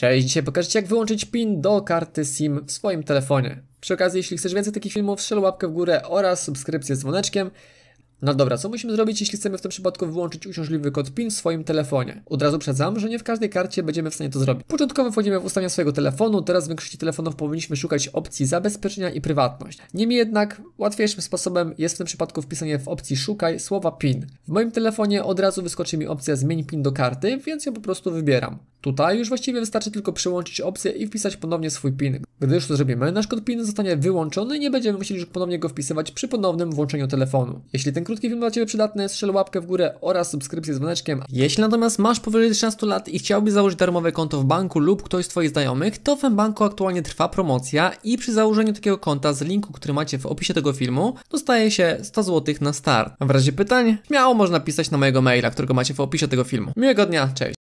Cześć, dzisiaj pokażę Ci jak wyłączyć PIN do karty SIM w swoim telefonie. Przy okazji, jeśli chcesz więcej takich filmów, strzel łapkę w górę oraz subskrypcję z dzwoneczkiem. No dobra, co musimy zrobić, jeśli chcemy w tym przypadku wyłączyć uciążliwy kod PIN w swoim telefonie? Od razu przedzam, że nie w każdej karcie będziemy w stanie to zrobić. Początkowo wchodzimy w ustawienia swojego telefonu, teraz w większości telefonów powinniśmy szukać opcji zabezpieczenia i prywatność. Niemniej jednak łatwiejszym sposobem jest w tym przypadku wpisanie w opcji szukaj słowa PIN. W moim telefonie od razu wyskoczy mi opcja zmień PIN do karty, więc ją po prostu wybieram. Tutaj już właściwie wystarczy tylko przyłączyć opcję i wpisać ponownie swój PIN. Gdy już to zrobimy, nasz kod PIN zostanie wyłączony i nie będziemy musieli już ponownie go wpisywać przy ponownym włączeniu telefonu. Jeśli ten krótki film dla Ciebie przydatny, strzel łapkę w górę oraz subskrypcję z dzwoneczkiem. Jeśli natomiast masz powyżej 13 lat i chciałbyś założyć darmowe konto w banku lub ktoś z Twoich znajomych, to w banku aktualnie trwa promocja i przy założeniu takiego konta z linku, który macie w opisie tego filmu, dostaje się 100 zł na start. W razie pytań, śmiało można pisać na mojego maila, którego macie w opisie tego filmu. Miłego dnia, cześć!